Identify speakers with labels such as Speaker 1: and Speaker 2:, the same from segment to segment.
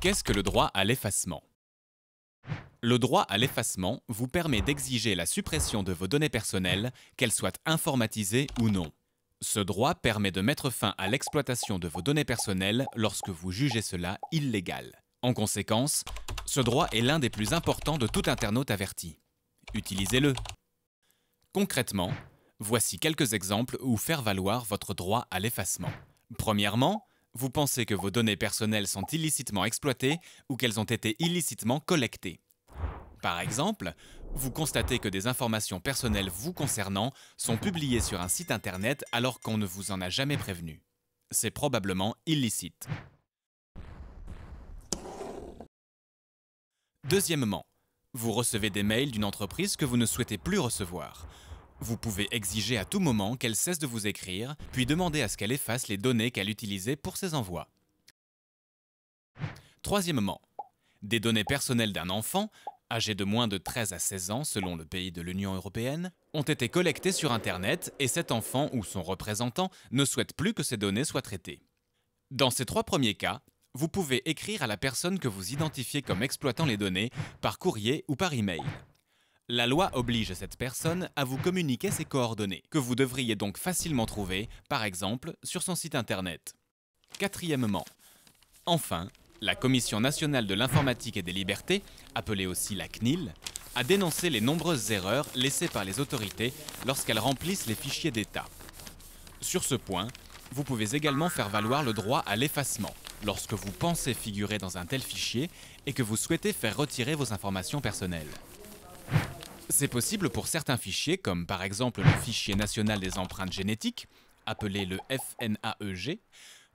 Speaker 1: Qu'est-ce que le droit à l'effacement Le droit à l'effacement vous permet d'exiger la suppression de vos données personnelles, qu'elles soient informatisées ou non. Ce droit permet de mettre fin à l'exploitation de vos données personnelles lorsque vous jugez cela illégal. En conséquence, ce droit est l'un des plus importants de tout internaute averti. Utilisez-le. Concrètement, voici quelques exemples où faire valoir votre droit à l'effacement. Premièrement, vous pensez que vos données personnelles sont illicitement exploitées ou qu'elles ont été illicitement collectées. Par exemple, vous constatez que des informations personnelles vous concernant sont publiées sur un site internet alors qu'on ne vous en a jamais prévenu. C'est probablement illicite. Deuxièmement, vous recevez des mails d'une entreprise que vous ne souhaitez plus recevoir. Vous pouvez exiger à tout moment qu'elle cesse de vous écrire, puis demander à ce qu'elle efface les données qu'elle utilisait pour ses envois. Troisièmement, des données personnelles d'un enfant, âgé de moins de 13 à 16 ans selon le pays de l'Union européenne, ont été collectées sur Internet et cet enfant ou son représentant ne souhaite plus que ces données soient traitées. Dans ces trois premiers cas, vous pouvez écrire à la personne que vous identifiez comme exploitant les données par courrier ou par email. La loi oblige cette personne à vous communiquer ses coordonnées, que vous devriez donc facilement trouver, par exemple, sur son site internet. Quatrièmement, enfin, la Commission nationale de l'informatique et des libertés, appelée aussi la CNIL, a dénoncé les nombreuses erreurs laissées par les autorités lorsqu'elles remplissent les fichiers d'État. Sur ce point, vous pouvez également faire valoir le droit à l'effacement lorsque vous pensez figurer dans un tel fichier et que vous souhaitez faire retirer vos informations personnelles. C'est possible pour certains fichiers, comme par exemple le fichier national des empreintes génétiques, appelé le FNAEG,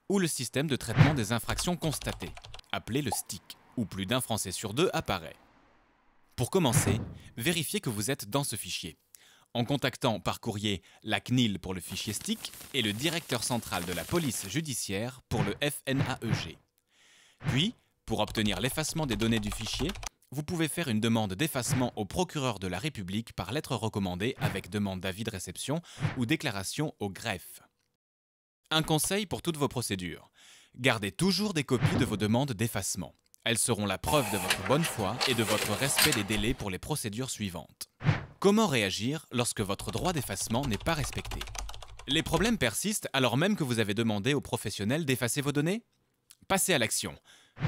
Speaker 1: ou le système de traitement des infractions constatées, appelé le STIC, où plus d'un Français sur deux apparaît. Pour commencer, vérifiez que vous êtes dans ce fichier. En contactant par courrier la CNIL pour le fichier STIC et le directeur central de la police judiciaire pour le FNAEG. Puis, pour obtenir l'effacement des données du fichier, vous pouvez faire une demande d'effacement au procureur de la République par lettre recommandée avec demande d'avis de réception ou déclaration au greffe. Un conseil pour toutes vos procédures. Gardez toujours des copies de vos demandes d'effacement. Elles seront la preuve de votre bonne foi et de votre respect des délais pour les procédures suivantes. Comment réagir lorsque votre droit d'effacement n'est pas respecté Les problèmes persistent alors même que vous avez demandé aux professionnels d'effacer vos données Passez à l'action.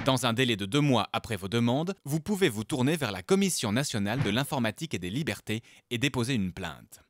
Speaker 1: Dans un délai de deux mois après vos demandes, vous pouvez vous tourner vers la Commission nationale de l'informatique et des libertés et déposer une plainte.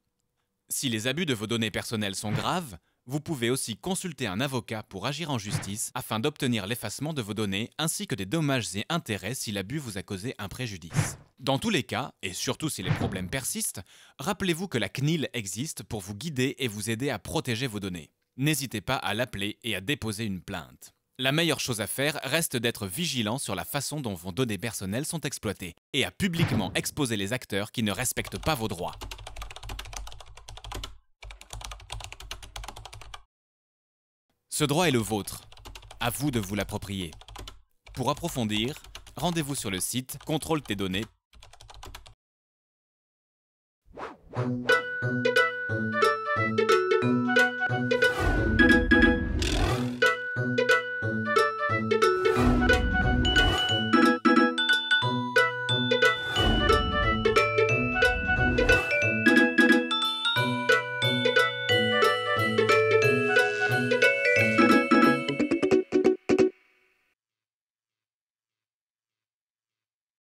Speaker 1: Si les abus de vos données personnelles sont graves, vous pouvez aussi consulter un avocat pour agir en justice afin d'obtenir l'effacement de vos données ainsi que des dommages et intérêts si l'abus vous a causé un préjudice. Dans tous les cas, et surtout si les problèmes persistent, rappelez-vous que la CNIL existe pour vous guider et vous aider à protéger vos données. N'hésitez pas à l'appeler et à déposer une plainte. La meilleure chose à faire reste d'être vigilant sur la façon dont vos données personnelles sont exploitées et à publiquement exposer les acteurs qui ne respectent pas vos droits. Ce droit est le vôtre. À vous de vous l'approprier. Pour approfondir, rendez-vous sur le site contrôle tes données.